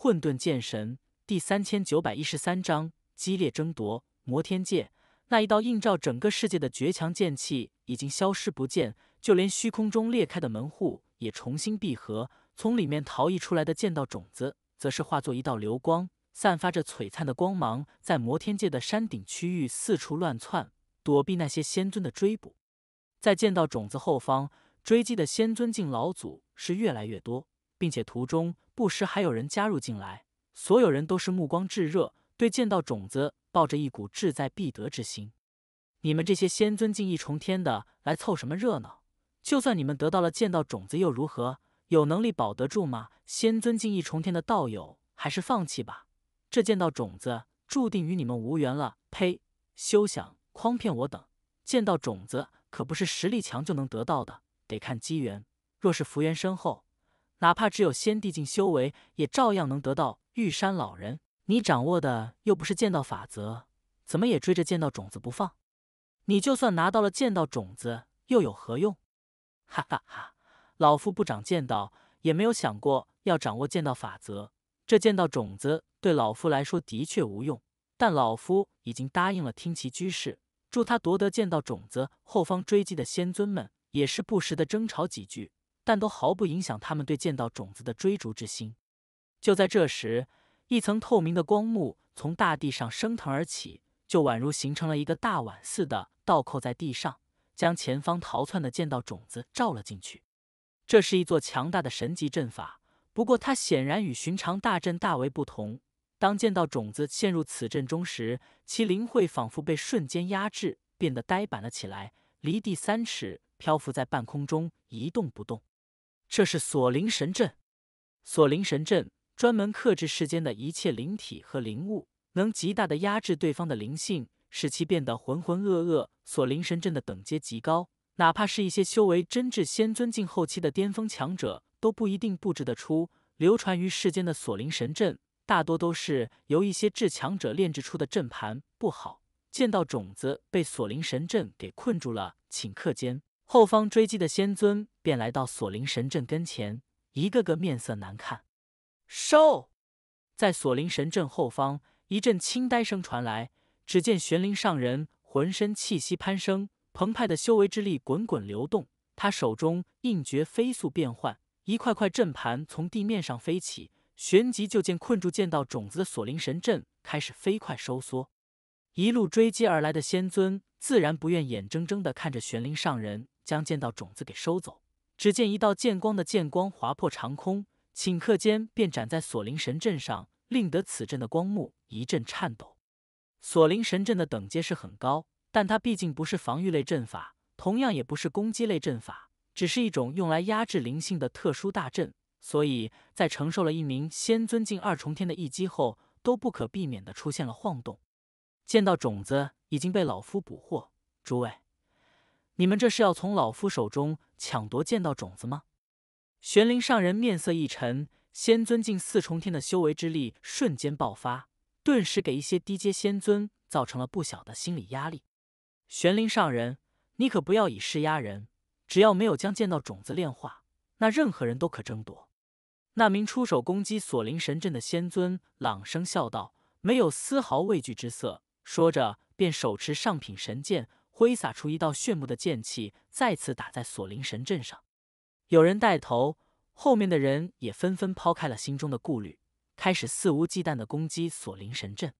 混沌剑神第三千九百一十三章激烈争夺。魔天界那一道映照整个世界的绝强剑气已经消失不见，就连虚空中裂开的门户也重新闭合。从里面逃逸出来的剑道种子，则是化作一道流光，散发着璀璨的光芒，在魔天界的山顶区域四处乱窜，躲避那些仙尊的追捕。在剑道种子后方追击的仙尊境老祖是越来越多。并且途中不时还有人加入进来，所有人都是目光炙热，对剑道种子抱着一股志在必得之心。你们这些仙尊敬一重天的来凑什么热闹？就算你们得到了剑道种子又如何？有能力保得住吗？仙尊敬一重天的道友还是放弃吧，这剑道种子注定与你们无缘了。呸！休想诓骗我等，剑道种子可不是实力强就能得到的，得看机缘。若是福缘深厚。哪怕只有仙帝境修为，也照样能得到玉山老人。你掌握的又不是剑道法则，怎么也追着剑道种子不放？你就算拿到了剑道种子，又有何用？哈哈哈！老夫不长剑道，也没有想过要掌握剑道法则。这剑道种子对老夫来说的确无用，但老夫已经答应了听其居士，助他夺得剑道种子。后方追击的仙尊们也是不时的争吵几句。但都毫不影响他们对剑道种子的追逐之心。就在这时，一层透明的光幕从大地上升腾而起，就宛如形成了一个大碗似的倒扣在地上，将前方逃窜的剑道种子罩了进去。这是一座强大的神级阵法，不过它显然与寻常大阵大为不同。当剑道种子陷入此阵中时，其灵慧仿佛被瞬间压制，变得呆板了起来，离地三尺，漂浮在半空中一动不动。这是锁灵神阵，锁灵神阵专门克制世间的一切灵体和灵物，能极大的压制对方的灵性，使其变得浑浑噩噩。锁灵神阵的等阶极高，哪怕是一些修为真至仙尊境后期的巅峰强者，都不一定布置得出。流传于世间的锁灵神阵，大多都是由一些至强者炼制出的阵盘。不好，见到种子被锁灵神阵给困住了，顷刻间。后方追击的仙尊便来到锁灵神阵跟前，一个个面色难看。收！在锁灵神阵后方，一阵轻呆声传来。只见玄灵上人浑身气息攀升，澎湃的修为之力滚滚流动。他手中印诀飞速变换，一块块阵盘从地面上飞起。旋即就见困住剑道种子的锁灵神阵开始飞快收缩。一路追击而来的仙尊自然不愿眼睁睁地看着玄灵上人。将剑道种子给收走。只见一道剑光的剑光划破长空，顷刻间便斩在锁灵神阵上，令得此阵的光幕一阵颤抖。锁灵神阵的等阶是很高，但它毕竟不是防御类阵法，同样也不是攻击类阵法，只是一种用来压制灵性的特殊大阵，所以在承受了一名仙尊境二重天的一击后，都不可避免的出现了晃动。剑道种子已经被老夫捕获，诸位。你们这是要从老夫手中抢夺剑道种子吗？玄灵上人面色一沉，仙尊境四重天的修为之力瞬间爆发，顿时给一些低阶仙尊造成了不小的心理压力。玄灵上人，你可不要以势压人，只要没有将剑道种子炼化，那任何人都可争夺。那名出手攻击锁灵神阵的仙尊朗声笑道，没有丝毫畏惧之色，说着便手持上品神剑。挥洒出一道炫目的剑气，再次打在锁灵神阵上。有人带头，后面的人也纷纷抛开了心中的顾虑，开始肆无忌惮的攻击锁灵神阵。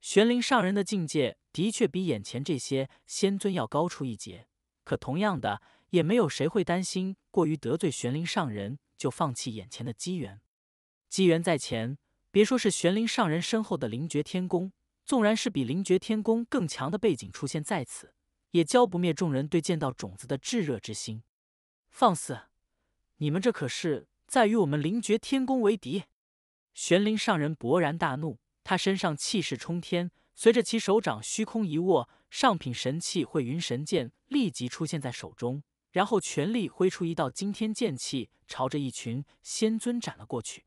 玄灵上人的境界的确比眼前这些仙尊要高出一截，可同样的，也没有谁会担心过于得罪玄灵上人就放弃眼前的机缘。机缘在前，别说是玄灵上人身后的灵绝天宫，纵然是比灵绝天宫更强的背景出现在此。也浇不灭众人对剑道种子的炙热之心。放肆！你们这可是在与我们灵绝天宫为敌！玄灵上人勃然大怒，他身上气势冲天，随着其手掌虚空一握，上品神器会云神剑立即出现在手中，然后全力挥出一道惊天剑气，朝着一群仙尊斩了过去。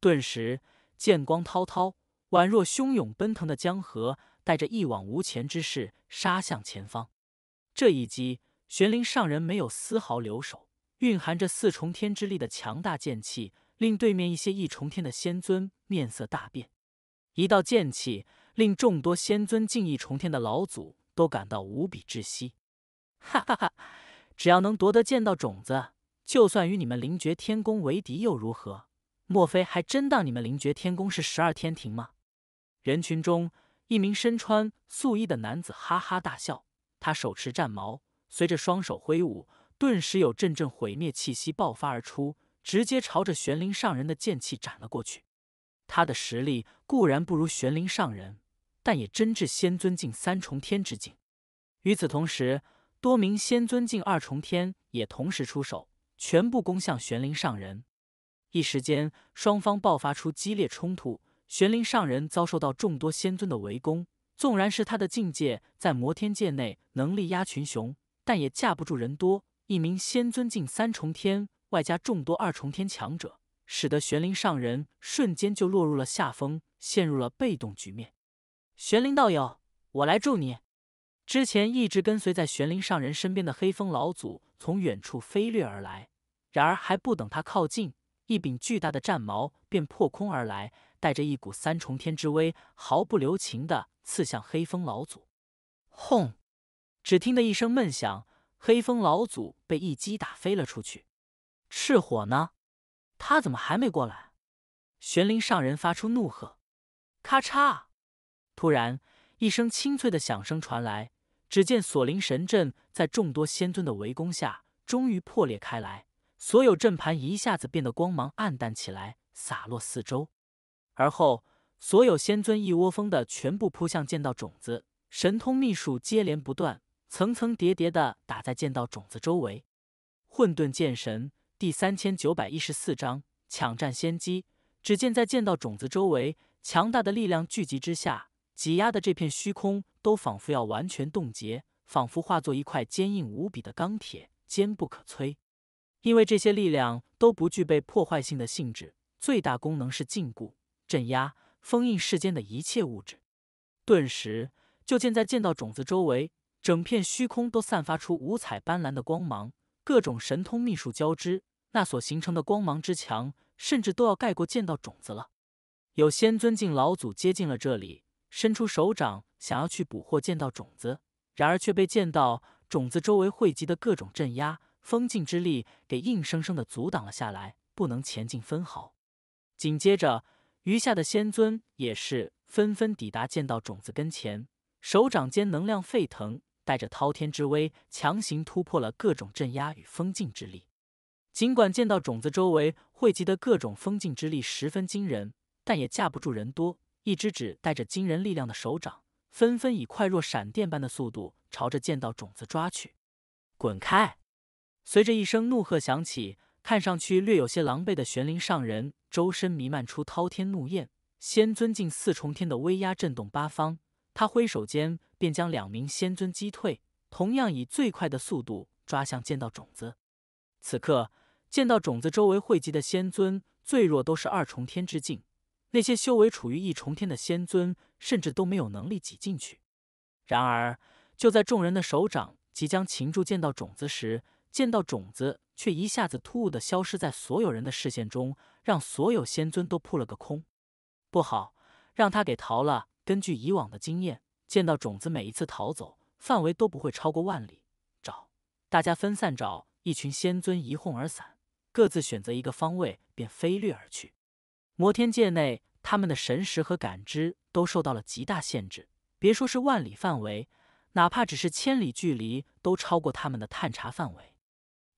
顿时，剑光滔滔，宛若汹涌奔腾的江河。带着一往无前之势杀向前方，这一击玄灵上人没有丝毫留手，蕴含着四重天之力的强大剑气，令对面一些一重天的仙尊面色大变。一道剑气令众多仙尊敬一重天的老祖都感到无比窒息。哈哈哈！只要能夺得剑道种子，就算与你们灵绝天宫为敌又如何？莫非还真当你们灵绝天宫是十二天庭吗？人群中。一名身穿素衣的男子哈哈大笑，他手持战矛，随着双手挥舞，顿时有阵阵毁灭气息爆发而出，直接朝着玄灵上人的剑气斩了过去。他的实力固然不如玄灵上人，但也真至仙尊境三重天之境。与此同时，多名仙尊境二重天也同时出手，全部攻向玄灵上人。一时间，双方爆发出激烈冲突。玄灵上人遭受到众多仙尊的围攻，纵然是他的境界在魔天界内能力压群雄，但也架不住人多。一名仙尊境三重天，外加众多二重天强者，使得玄灵上人瞬间就落入了下风，陷入了被动局面。玄灵道友，我来助你！之前一直跟随在玄灵上人身边的黑风老祖从远处飞掠而来，然而还不等他靠近，一柄巨大的战矛便破空而来。带着一股三重天之威，毫不留情的刺向黑风老祖。轰！只听得一声闷响，黑风老祖被一击打飞了出去。赤火呢？他怎么还没过来？玄灵上人发出怒喝。咔嚓！突然一声清脆的响声传来，只见锁灵神阵在众多仙尊的围攻下，终于破裂开来。所有阵盘一下子变得光芒暗淡起来，洒落四周。而后，所有仙尊一窝蜂的全部扑向剑道种子，神通秘术接连不断，层层叠叠的打在剑道种子周围。混沌剑神第三千九百一十四章抢占先机。只见在剑道种子周围，强大的力量聚集之下，挤压的这片虚空都仿佛要完全冻结，仿佛化作一块坚硬无比的钢铁，坚不可摧。因为这些力量都不具备破坏性的性质，最大功能是禁锢。镇压封印世间的一切物质，顿时就见在剑道种子周围，整片虚空都散发出五彩斑斓的光芒，各种神通秘术交织，那所形成的光芒之强，甚至都要盖过剑道种子了。有仙尊境老祖接近了这里，伸出手掌想要去捕获剑道种子，然而却被剑道种子周围汇集的各种镇压封禁之力给硬生生的阻挡了下来，不能前进分毫。紧接着。余下的仙尊也是纷纷抵达剑道种子跟前，手掌间能量沸腾，带着滔天之威，强行突破了各种镇压与封禁之力。尽管剑道种子周围汇集的各种封禁之力十分惊人，但也架不住人多，一只只带着惊人力量的手掌，纷纷以快若闪电般的速度朝着剑道种子抓去。滚开！随着一声怒喝响起。看上去略有些狼狈的玄灵上人，周身弥漫出滔天怒焰，仙尊境四重天的威压震动八方。他挥手间便将两名仙尊击退，同样以最快的速度抓向剑道种子。此刻，剑道种子周围汇集的仙尊，最弱都是二重天之境，那些修为处于一重天的仙尊，甚至都没有能力挤进去。然而，就在众人的手掌即将擒住剑道种子时，剑道种子。却一下子突兀的消失在所有人的视线中，让所有仙尊都扑了个空。不好，让他给逃了！根据以往的经验，见到种子每一次逃走，范围都不会超过万里。找，大家分散找。一群仙尊一哄而散，各自选择一个方位，便飞掠而去。摩天界内，他们的神识和感知都受到了极大限制，别说是万里范围，哪怕只是千里距离，都超过他们的探查范围。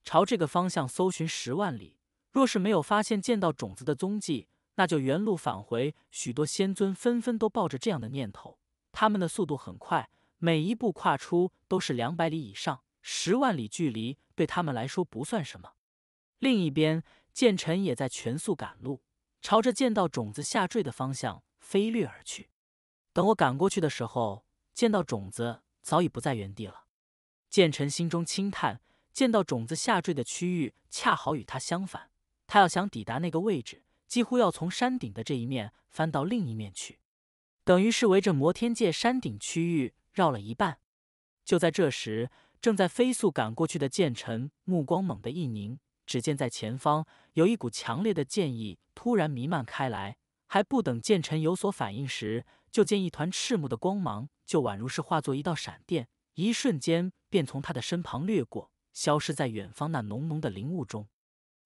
朝这个方向搜寻十万里，若是没有发现剑道种子的踪迹，那就原路返回。许多仙尊纷纷都抱着这样的念头，他们的速度很快，每一步跨出都是两百里以上，十万里距离对他们来说不算什么。另一边，剑晨也在全速赶路，朝着剑道种子下坠的方向飞掠而去。等我赶过去的时候，剑道种子早已不在原地了。剑晨心中轻叹。见到种子下坠的区域恰好与他相反，他要想抵达那个位置，几乎要从山顶的这一面翻到另一面去，等于是围着摩天界山顶区域绕了一半。就在这时，正在飞速赶过去的剑臣目光猛地一凝，只见在前方有一股强烈的剑意突然弥漫开来。还不等剑臣有所反应时，就见一团赤目的光芒就宛如是化作一道闪电，一瞬间便从他的身旁掠过。消失在远方那浓浓的灵雾中。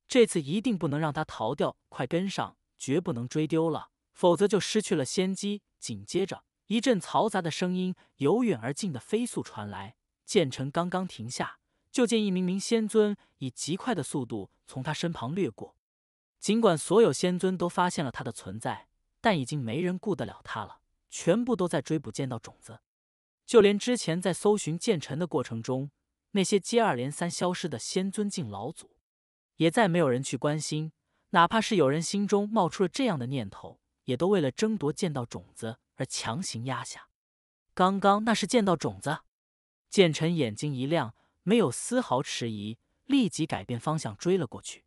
这次一定不能让他逃掉！快跟上，绝不能追丢了，否则就失去了先机。紧接着，一阵嘈杂的声音由远而近的飞速传来。剑尘刚刚停下，就见一名名仙尊以极快的速度从他身旁掠过。尽管所有仙尊都发现了他的存在，但已经没人顾得了他了，全部都在追捕剑道种子。就连之前在搜寻剑尘的过程中。那些接二连三消失的仙尊境老祖，也再没有人去关心。哪怕是有人心中冒出了这样的念头，也都为了争夺剑道种子而强行压下。刚刚那是剑道种子，剑尘眼睛一亮，没有丝毫迟疑，立即改变方向追了过去。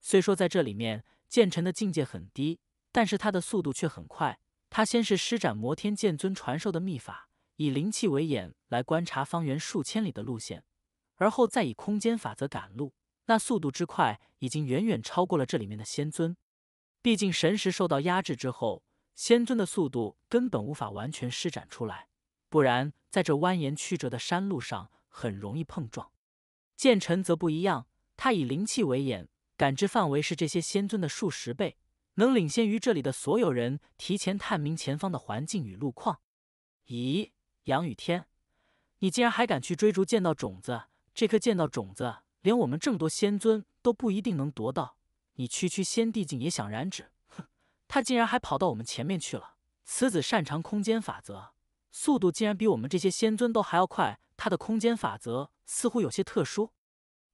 虽说在这里面，剑尘的境界很低，但是他的速度却很快。他先是施展摩天剑尊传授的秘法，以灵气为眼来观察方圆数千里的路线。而后，再以空间法则赶路，那速度之快，已经远远超过了这里面的仙尊。毕竟神识受到压制之后，仙尊的速度根本无法完全施展出来，不然在这蜿蜒曲折的山路上，很容易碰撞。剑尘则不一样，他以灵气为眼，感知范围是这些仙尊的数十倍，能领先于这里的所有人，提前探明前方的环境与路况。咦，杨雨天，你竟然还敢去追逐剑道种子？这颗剑道种子，连我们这么多仙尊都不一定能夺到。你区区仙帝境也想染指？哼！他竟然还跑到我们前面去了。此子擅长空间法则，速度竟然比我们这些仙尊都还要快。他的空间法则似乎有些特殊。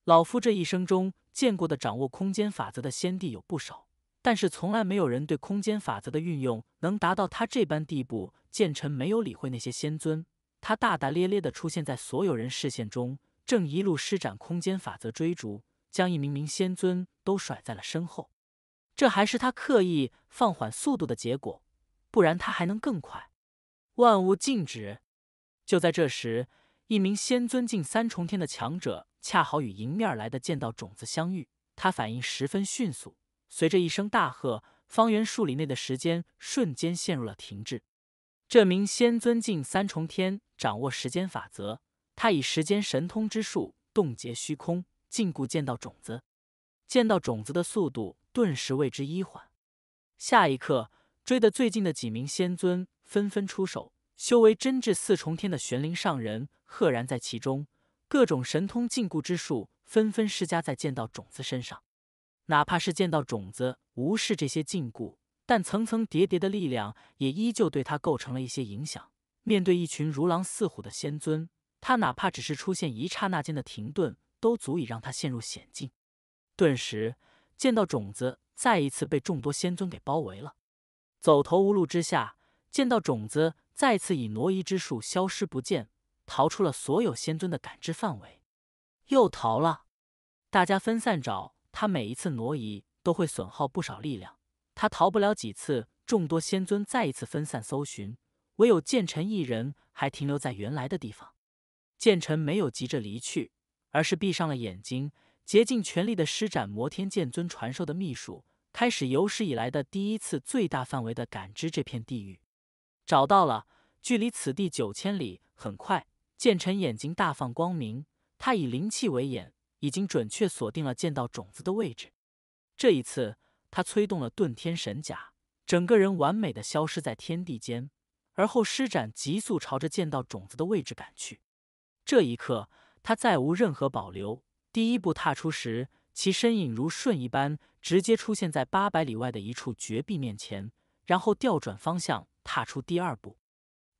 老夫这一生中见过的掌握空间法则的仙帝有不少，但是从来没有人对空间法则的运用能达到他这般地步。剑臣没有理会那些仙尊，他大大咧咧地出现在所有人视线中。正一路施展空间法则追逐，将一名名仙尊都甩在了身后。这还是他刻意放缓速度的结果，不然他还能更快。万物静止。就在这时，一名仙尊境三重天的强者恰好与迎面来的剑道种子相遇，他反应十分迅速，随着一声大喝，方圆数里内的时间瞬间陷入了停滞。这名仙尊境三重天掌握时间法则。他以时间神通之术冻结虚空，禁锢剑道种子。见到种子的速度顿时为之一缓。下一刻，追得最近的几名仙尊纷纷出手，修为真至四重天的玄灵上人赫然在其中。各种神通禁锢之术纷纷施加在剑道种子身上。哪怕是剑道种子无视这些禁锢，但层层叠叠的力量也依旧对它构成了一些影响。面对一群如狼似虎的仙尊。他哪怕只是出现一刹那间的停顿，都足以让他陷入险境。顿时见到种子再一次被众多仙尊给包围了，走投无路之下，见到种子再次以挪移之术消失不见，逃出了所有仙尊的感知范围，又逃了。大家分散找他，每一次挪移都会损耗不少力量，他逃不了几次。众多仙尊再一次分散搜寻，唯有剑尘一人还停留在原来的地方。剑臣没有急着离去，而是闭上了眼睛，竭尽全力的施展摩天剑尊传授的秘术，开始有史以来的第一次最大范围的感知这片地域。找到了，距离此地九千里。很快，剑臣眼睛大放光明，他以灵气为眼，已经准确锁定了剑道种子的位置。这一次，他催动了遁天神甲，整个人完美的消失在天地间，而后施展急速朝着剑道种子的位置赶去。这一刻，他再无任何保留。第一步踏出时，其身影如瞬一般，直接出现在八百里外的一处绝壁面前。然后调转方向，踏出第二步。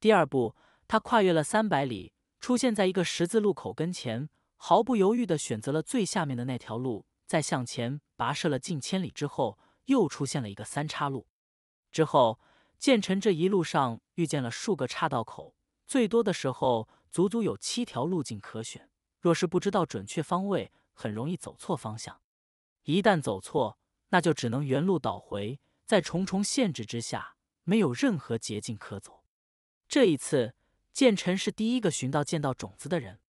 第二步，他跨越了三百里，出现在一个十字路口跟前，毫不犹豫地选择了最下面的那条路。在向前跋涉了近千里之后，又出现了一个三岔路。之后，剑臣这一路上遇见了数个岔道口，最多的时候。足足有七条路径可选，若是不知道准确方位，很容易走错方向。一旦走错，那就只能原路倒回。在重重限制之下，没有任何捷径可走。这一次，剑臣是第一个寻到剑道种子的人。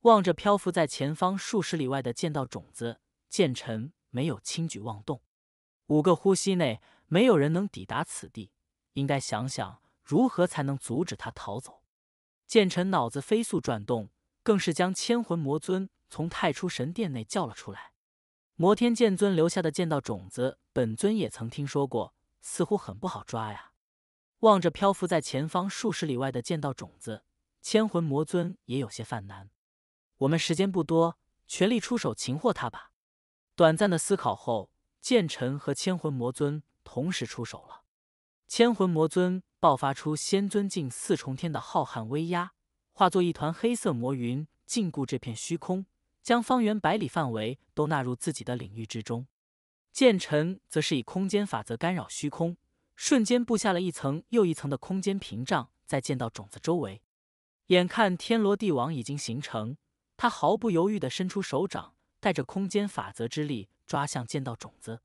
望着漂浮在前方数十里外的剑道种子，剑臣没有轻举妄动。五个呼吸内，没有人能抵达此地。应该想想如何才能阻止他逃走。剑臣脑子飞速转动，更是将千魂魔尊从太初神殿内叫了出来。摩天剑尊留下的剑道种子，本尊也曾听说过，似乎很不好抓呀。望着漂浮在前方数十里外的剑道种子，千魂魔尊也有些犯难。我们时间不多，全力出手擒获他吧。短暂的思考后，剑臣和千魂魔尊同时出手了。千魂魔尊爆发出仙尊境四重天的浩瀚威压，化作一团黑色魔云，禁锢这片虚空，将方圆百里范围都纳入自己的领域之中。剑尘则是以空间法则干扰虚空，瞬间布下了一层又一层的空间屏障在剑道种子周围。眼看天罗地网已经形成，他毫不犹豫地伸出手掌，带着空间法则之力抓向剑道种子。